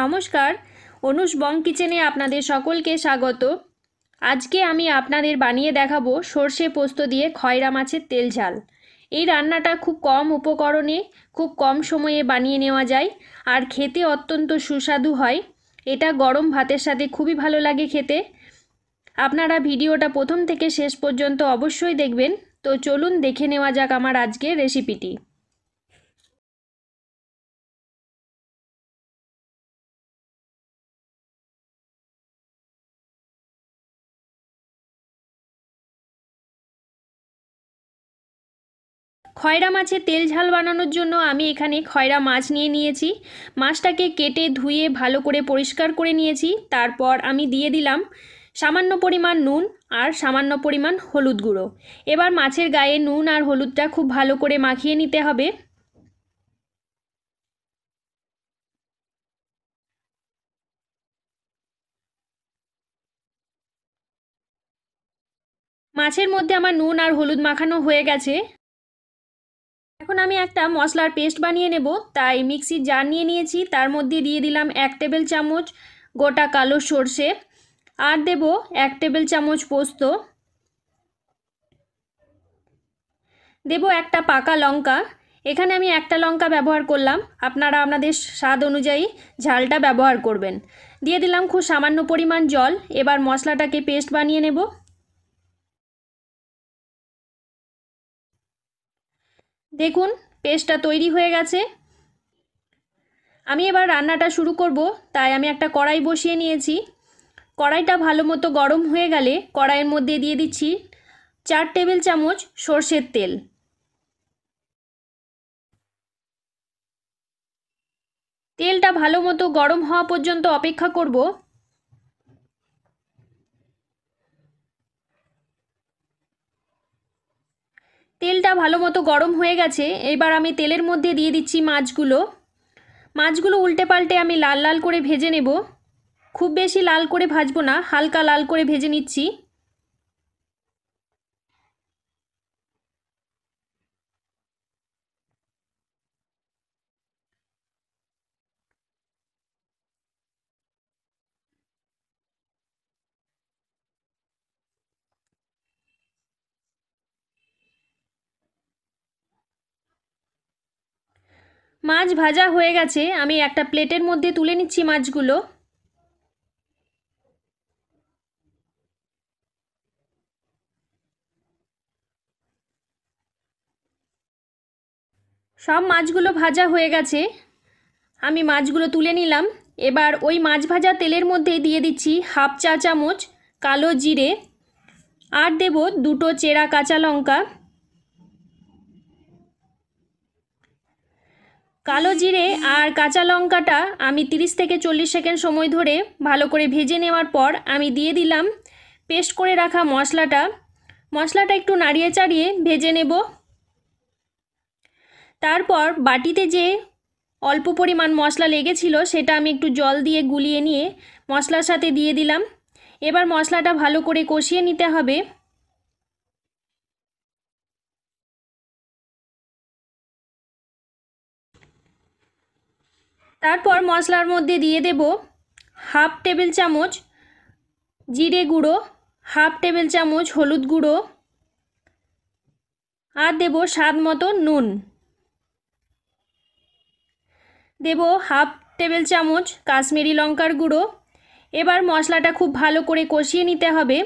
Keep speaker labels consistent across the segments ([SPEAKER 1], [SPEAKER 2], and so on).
[SPEAKER 1] নমস্কার অনুষ বং কিচেনে আপনাদের সকলকে স্বাগত আজকে আমি আপনাদের বানিয়ে দেখাবো সর্ষে পোস্ত দিয়ে খয়রা মাছের তেল ঝাল এই রান্নাটা খুব কম উপকরণে খুব কম সময়ে বানিয়ে নেওয়া যায় আর খেতে অত্যন্ত সুস্বাদু হয় এটা গরম ভাতের সাথে খুবই ভালো লাগে খেতে আপনারা ভিডিওটা প্রথম থেকে শেষ পর্যন্ত অবশ্যই দেখবেন তো চলুন দেখে নেওয়া যাক আমার আজকের রেসিপিটি খয়রা মাছের তেল ঝাল বানানোর জন্য আমি এখানে খয়রা মাছ নিয়ে নিয়েছি মাছটাকে কেটে ধুয়ে ভালো করে পরিষ্কার করে নিয়েছি তারপর আমি দিয়ে দিলাম সামান্য পরিমাণ নুন আর সামান্য পরিমাণ হলুদ গুঁড়ো এবার মাছের গায়ে নুন আর হলুদটা খুব ভালো করে মাখিয়ে নিতে হবে মাছের মধ্যে আমার নুন আর হলুদ মাখানো হয়ে গেছে এখন আমি একটা মশলার পেস্ট বানিয়ে নেব তাই মিক্সির জার নিয়ে নিয়েছি তার মধ্যে দিয়ে দিলাম এক টেবিল চামচ গোটা কালো সর্ষে আর দেব এক টেবিল চামচ পোস্ত দেব একটা পাকা লঙ্কা এখানে আমি একটা লঙ্কা ব্যবহার করলাম আপনারা আপনাদের স্বাদ অনুযায়ী ঝালটা ব্যবহার করবেন দিয়ে দিলাম খুব সামান্য পরিমাণ জল এবার মশলাটাকে পেস্ট বানিয়ে নেব দেখুন পেস্টটা তৈরি হয়ে গেছে আমি এবার রান্নাটা শুরু করব তাই আমি একটা কড়াই বসিয়ে নিয়েছি কড়াইটা ভালো মতো গরম হয়ে গেলে কড়াইয়ের মধ্যে দিয়ে দিচ্ছি চার টেবিল চামচ সর্ষের তেল তেলটা ভালো মতো গরম হওয়া পর্যন্ত অপেক্ষা করব তেলটা ভালো মতো গরম হয়ে গেছে এবার আমি তেলের মধ্যে দিয়ে দিচ্ছি মাছগুলো মাছগুলো উল্টে পাল্টে আমি লাল লাল করে ভেজে নেব খুব বেশি লাল করে ভাজবো না হালকা লাল করে ভেজে নিচ্ছি মাছ ভাজা হয়ে গেছে আমি একটা প্লেটের মধ্যে তুলে নিচ্ছি মাছগুলো সব মাছগুলো ভাজা হয়ে গেছে আমি মাছগুলো তুলে নিলাম এবার ওই মাছ ভাজা তেলের মধ্যে দিয়ে দিচ্ছি হাফ চা চামচ কালো জিরে আর দেব দুটো চেরা কাঁচা লঙ্কা কালো জিরে আর কাঁচা লঙ্কাটা আমি 30 থেকে চল্লিশ সেকেন্ড সময় ধরে ভালো করে ভেজে নেওয়ার পর আমি দিয়ে দিলাম পেস্ট করে রাখা মশলাটা মশলাটা একটু নাড়িয়ে চাড়িয়ে ভেজে নেব তারপর বাটিতে যে অল্প পরিমাণ মশলা লেগেছিল সেটা আমি একটু জল দিয়ে গুলিয়ে নিয়ে মশলার সাথে দিয়ে দিলাম এবার মশলাটা ভালো করে কষিয়ে নিতে হবে তারপর মশলার মধ্যে দিয়ে দেব হাফ টেবিল চামচ জিরে গুঁড়ো হাফ টেবিল চামচ হলুদ গুঁড়ো আর দেব স্বাদ মতো নুন দেব হাফ টেবিল চামচ কাশ্মীরি লঙ্কার গুঁড়ো এবার মশলাটা খুব ভালো করে কষিয়ে নিতে হবে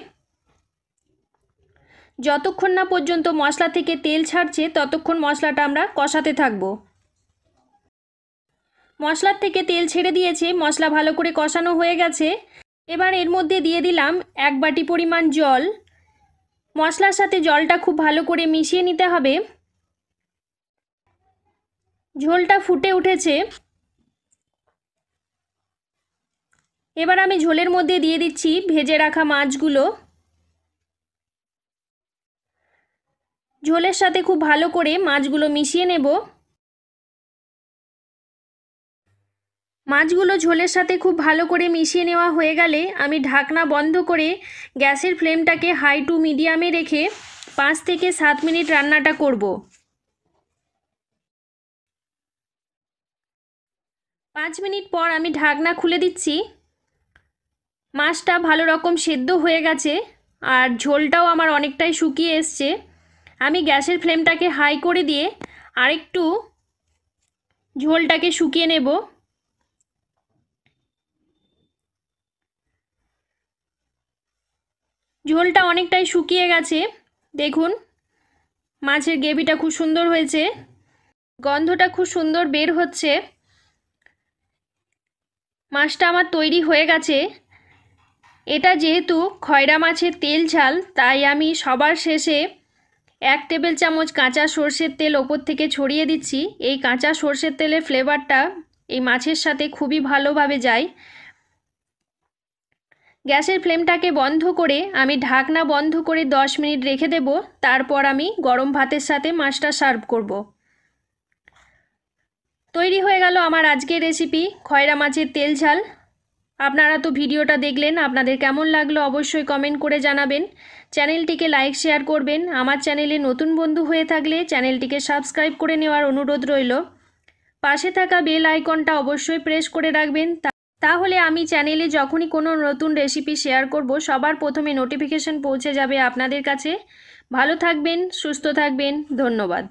[SPEAKER 1] যতক্ষণ না পর্যন্ত মশলা থেকে তেল ছাড়ছে ততক্ষণ মশলাটা আমরা কষাতে থাকবো মশলার থেকে তেল ছেড়ে দিয়েছে মশলা ভালো করে কষানো হয়ে গেছে এবার এর মধ্যে দিয়ে দিলাম এক বাটি পরিমাণ জল মশলার সাথে জলটা খুব ভালো করে মিশিয়ে নিতে হবে ঝোলটা ফুটে উঠেছে এবার আমি ঝোলের মধ্যে দিয়ে দিচ্ছি ভেজে রাখা মাছগুলো ঝোলের সাথে খুব ভালো করে মাছগুলো মিশিয়ে নেব মাছগুলো ঝোলের সাথে খুব ভালো করে মিশিয়ে নেওয়া হয়ে গেলে আমি ঢাকনা বন্ধ করে গ্যাসের ফ্লেমটাকে হাই টু মিডিয়ামে রেখে পাঁচ থেকে সাত মিনিট রান্নাটা করব পাঁচ মিনিট পর আমি ঢাকনা খুলে দিচ্ছি মাছটা ভালো রকম সেদ্ধ হয়ে গেছে আর ঝোলটাও আমার অনেকটাই শুকিয়ে এসছে আমি গ্যাসের ফ্লেমটাকে হাই করে দিয়ে আরেকটু ঝোলটাকে শুকিয়ে নেব ঝোলটা অনেকটাই শুকিয়ে গেছে দেখুন মাছের গ্রেভিটা খুব সুন্দর হয়েছে গন্ধটা খুব সুন্দর বের হচ্ছে মাছটা আমার তৈরি হয়ে গেছে এটা যেহেতু খয়রা মাছের তেল ঝাল তাই আমি সবার শেষে এক টেবিল চামচ কাঁচা সর্ষের তেল ওপর থেকে ছড়িয়ে দিচ্ছি এই কাঁচা সর্ষের তেলের ফ্লেভারটা এই মাছের সাথে খুবই ভালোভাবে যায় গ্যাসের ফ্লেমটাকে বন্ধ করে আমি ঢাকনা বন্ধ করে দশ মিনিট রেখে দেব তারপর আমি গরম ভাতের সাথে মাছটা সার্ভ করব তৈরি হয়ে গেল আমার আজকের রেসিপি খয়রা মাছের তেল ঝাল আপনারা তো ভিডিওটা দেখলেন আপনাদের কেমন লাগলো অবশ্যই কমেন্ট করে জানাবেন চ্যানেলটিকে লাইক শেয়ার করবেন আমার চ্যানেলে নতুন বন্ধু হয়ে থাকলে চ্যানেলটিকে সাবস্ক্রাইব করে নেওয়ার অনুরোধ রইল পাশে থাকা বেল আইকনটা অবশ্যই প্রেস করে রাখবেন তাহলে আমি চ্যানেলে যখনই কোনো নতুন রেসিপি শেয়ার করব সবার প্রথমে নোটিফিকেশন পৌঁছে যাবে আপনাদের কাছে ভালো থাকবেন সুস্থ থাকবেন ধন্যবাদ